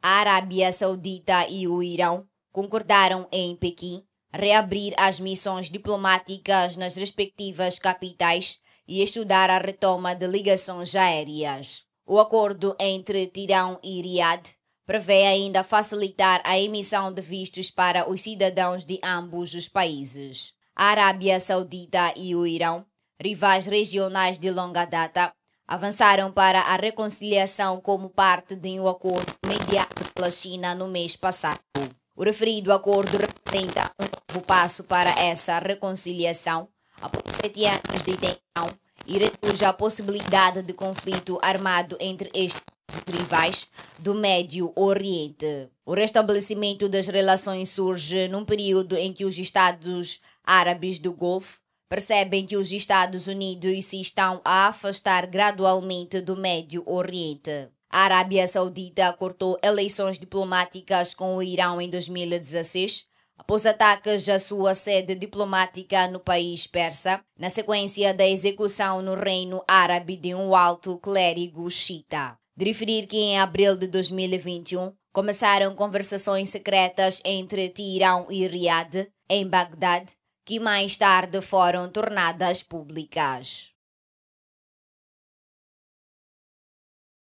A Arábia Saudita e o Irão concordaram em Pequim reabrir as missões diplomáticas nas respectivas capitais e estudar a retoma de ligações aéreas. O acordo entre Tirão e Riad prevê ainda facilitar a emissão de vistos para os cidadãos de ambos os países. A Arábia Saudita e o Irão, rivais regionais de longa data, avançaram para a reconciliação como parte de um acordo mediado pela China no mês passado. O referido acordo representa um novo passo para essa reconciliação após sete anos de tensão e reduz a possibilidade de conflito armado entre estes rivais do Médio Oriente. O restabelecimento das relações surge num período em que os Estados Árabes do Golfo percebem que os Estados Unidos se estão a afastar gradualmente do Médio Oriente. A Arábia Saudita cortou eleições diplomáticas com o Irão em 2016, após ataques à sua sede diplomática no país persa, na sequência da execução no Reino Árabe de um alto clérigo xiita. De referir que em abril de 2021 começaram conversações secretas entre Teherão e Riad, em Bagdade, que mais tarde foram tornadas públicas.